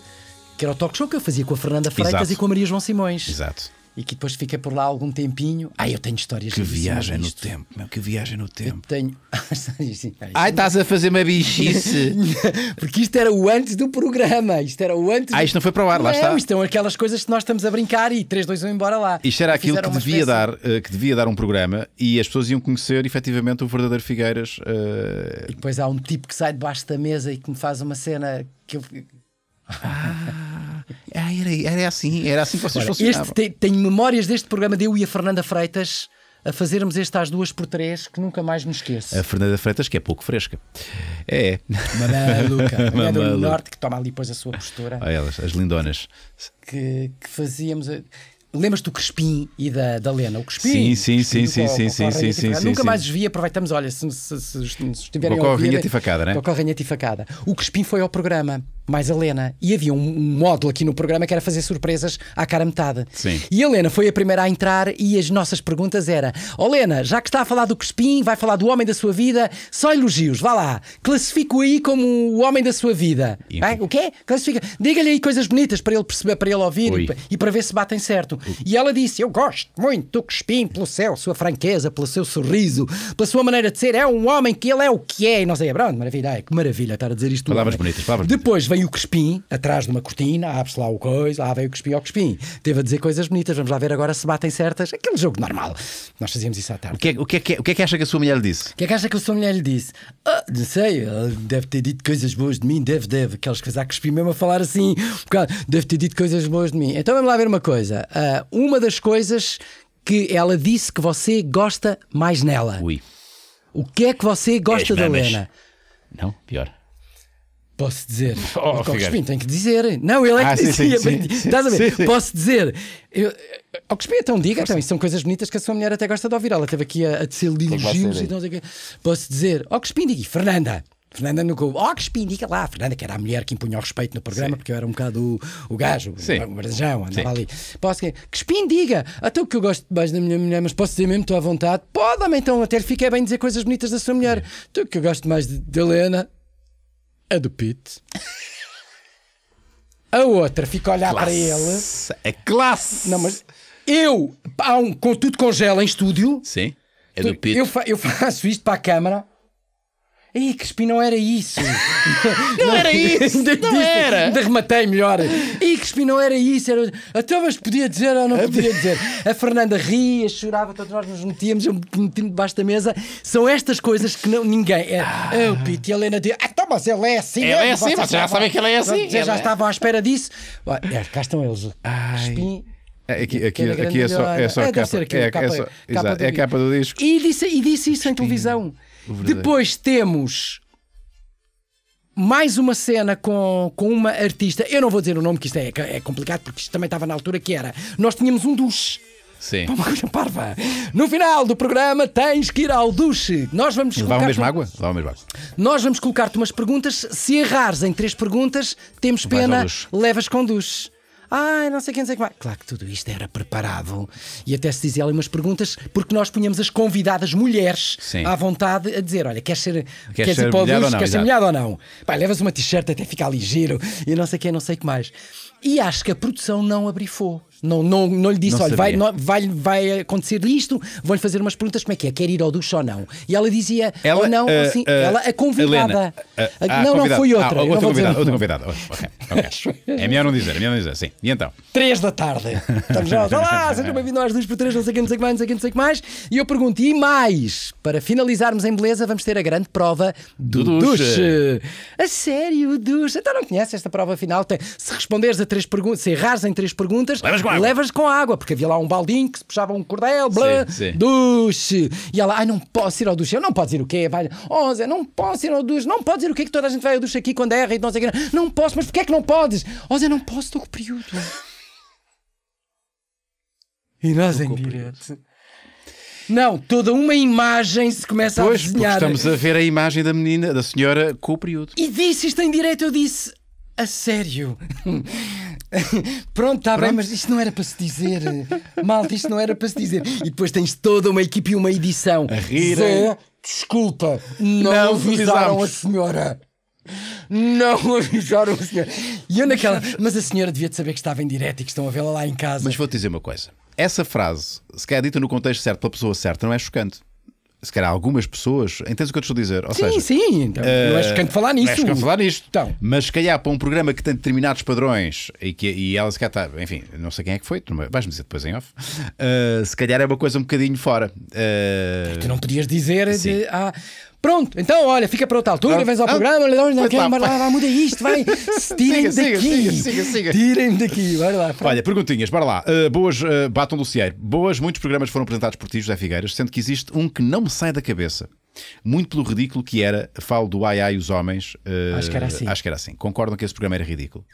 que era o talk show que eu fazia com a Fernanda Freitas Exato. e com a Maria João Simões. Exato e que depois fica por lá algum tempinho. Ai, eu tenho histórias Que viagem no tempo, meu, que viagem no tempo. Eu tenho. Ai, estás a fazer uma bichice. Porque isto era o antes do programa. Isto era o antes. Ah, isto não foi para o ar, lá não, está. Isto são aquelas coisas que nós estamos a brincar e 3, 2, 1 embora lá. Isto era aquilo que devia, espécie... dar, eh, que devia dar um programa e as pessoas iam conhecer efetivamente o verdadeiro Figueiras. Uh... E depois há um tipo que sai debaixo da mesa e que me faz uma cena que eu. Ah. É, era, era assim, era assim que vocês funcionavam. tenho memórias deste programa de eu e a Fernanda Freitas a fazermos este às duas por três que nunca mais me esqueço. A Fernanda Freitas, que é pouco fresca. É. Mamaluca. Mamaluca. do Norte, que toma ali depois a sua postura. Ah, elas, as lindonas. Que, que fazíamos. Lembras-te do Crespim e da, da Lena? O Crespim? Sim, sim, sim, sim, sim, sim, sim, sim, Nunca mais desvia, aproveitamos, olha, se, se, se, estiverem Bocó a ouvir... Rinheta e facada, né? a rainha e facada. O Crespim foi ao programa, mais a Lena, e havia um, módulo aqui no programa que era fazer surpresas à cara metade. Sim. E a Lena foi a primeira a entrar e as nossas perguntas eram Ó oh, Lena, já que está a falar do Crespim, vai falar do homem da sua vida, só elogios, vá lá, classifico aí como o homem da sua vida. O quê? Classifica. Diga-lhe aí coisas bonitas para ele perceber, para ele ouvir e, para ver se batem certo. E ela disse: Eu gosto muito do Crespim pelo céu, sua franqueza, pelo seu sorriso, pela sua maneira de ser. É um homem que ele é o que é. E nós aí, pronto, maravilha, é, que maravilha estar a dizer isto. Palavras bonitas, palavras Depois vem o Crespim, atrás de uma cortina, abre-se lá o coisa, lá vem o Crespim ao oh, Crespim. Teve a dizer coisas bonitas, vamos lá ver agora se batem certas. Aquele jogo normal. Nós fazíamos isso à tarde. O que é, o que, é, é o que, é que acha que a sua mulher lhe disse? O que é que acha que a sua mulher lhe disse? Ah, não sei, deve ter dito coisas boas de mim, deve, deve. Aquelas coisas a Crespim mesmo a falar assim, deve ter dito coisas boas de mim. Então vamos lá ver uma coisa. Ah, uh, uma das coisas que ela disse que você gosta mais nela. Ui. O que é que você gosta da Lena? Não, pior. Posso dizer. Oh, o Cocospin tem que dizer. Não, ele é que ah, dizia. Sim, sim, Estás a ver? Sim, Posso dizer. Eu... Cocospin, eh, oh, então diga, então, isso são coisas bonitas que a sua mulher até gosta de ouvir. Ela esteve aqui a, a tecer elogios e não sei o Posso dizer. Cocospin, oh, diga, Fernanda, Fernanda no couro, Oh, que espinho, diga lá. Fernanda, que era a mulher que impunha o respeito no programa, Sim. porque eu era um bocado o, o gajo, Sim. o brajão, andava Sim. ali. Posso que espinho, diga. Até o que eu gosto mais da minha mulher, mas posso dizer mesmo, estou à vontade. pode homem, então, até fica bem dizer coisas bonitas da sua mulher. Até o que eu gosto mais de, de Helena é do Pete. A outra fica a olhar classe. para ele. É classe! Não, mas eu, há um, com tudo congela em estúdio. Sim. É do Pete. Eu, fa eu faço isto para a câmara Ei, Crispim, não era isso. não, não, era isso. não disse, era. Ainda rematei melhor. Ei, Crispim, não era isso. Era... Até então, mas podia dizer ou não podia dizer. A Fernanda ria, chorava, todos nós nos metíamos, eu meti debaixo da mesa. São estas coisas que não, ninguém. É, eu, ah. oh, Pete, a Helena diz: Ah, então, mas ele é assim. Ele é, é, assim, é assim, vocês já sabem que ele é assim. Vocês já estavam à espera disso. É, cá estão eles. Crispim. É, aqui, aqui, aqui é só, é só a capa. É, a capa do disco. E disse, e disse isso em televisão. Depois temos mais uma cena com, com uma artista. Eu não vou dizer o nome, que isto é, é complicado, porque isto também estava na altura que era. Nós tínhamos um duche. Sim. Uma coisa parva. No final do programa tens que ir ao duche. Nós vamos Levava colocar. mesmo água? Levava mesmo água. Nós vamos colocar-te umas perguntas. Se errares em três perguntas, temos pena, levas com duche ai, não sei quem, sei o que mais. Claro que tudo isto era preparado e até se dizia ali umas perguntas, porque nós punhamos as convidadas mulheres Sim. à vontade a dizer: olha, queres ser, queres queres ser ir para o queres ser molhado ou não? Pá, levas uma t-shirt até ficar ligeiro e não sei quem, não sei o que mais. E acho que a produção não abrifou. Não, não, não lhe disse, não olha, vai, não, vai, vai acontecer isto, vão-lhe fazer umas perguntas, como é que é? Quer ir ao ducho ou não? E ela dizia, ela, ou não, uh, eh, assim, uh, eh, ela, a convidada. Helena, eh, a, a, ah, não, convidada. não, foi outra. Ah, outra, convidada, outra convidada, okay, okay. é melhor não dizer, é melhor não dizer, sim. E então? Três da tarde. Estamos nós, olá, sejam bem-vindos às duas por três, não sei o que, não sei que mais, não sei o que, não sei que mais. E eu pergunto, e mais? Para finalizarmos em beleza, vamos ter a grande prova do, do duche. A sério, duche. Então não conhece esta prova final? Tem, se responderes a três perguntas, se errares em três perguntas, Levas água. Levas com água, porque havia lá um baldinho que se puxava um cordel, blá, sim, sim. duche. E ela, ai, não posso ir ao duche. Eu não posso ir o quê? Vai, oh, Zé, não posso ir ao duche. Não posso ir o quê que toda a gente vai ao duche aqui quando erra e não sei o quê. Não posso, mas porquê é que não podes? Oh, Zé, não posso, estou com o período. E nós em direto. Não, toda uma imagem se começa pois, a desenhar. Pois, estamos a ver a imagem da menina, da senhora com o período. E disse isto em direto, eu disse, a sério. Pronto, está bem, mas isto não era para se dizer. Malta, isto não era para se dizer. E depois tens toda uma equipe e uma edição. A rir. Zé, desculpa, não, não avisaram a senhora. Não avisaram a senhora. E eu naquela. Mas a senhora devia saber que estava em direto e que estão a vê-la lá em casa. Mas vou-te dizer uma coisa. Essa frase, se calhar dita no contexto certo, pela pessoa certa, não é chocante se calhar algumas pessoas, entendes o que eu te estou a dizer? Ou sim, seja, sim, então, uh, não és canto eh, falar nisso. Não és falar nisto. Então. Mas se calhar para um programa que tem determinados padrões e, que, e ela se calhar está, enfim, não sei quem é que foi, vais-me dizer depois em off, uh, se calhar é uma coisa um bocadinho fora. Uh, tu não podias dizer, de, ah, Pronto, então olha, fica para outra altura, Pronto. vens ao programa, olha, olha, vai, vai, vai, muda isto, vai. Tirem-me daqui. Tirem-me daqui, vai lá. Pronto. Olha, perguntinhas, bora lá. Uh, boas, uh, batam Boas, muitos programas foram apresentados por ti, José Figueiras, sendo que existe um que não me sai da cabeça. Muito pelo ridículo que era, falo do ai ai os homens. Uh, acho que era assim. Acho que era assim. Concordam que esse programa era ridículo?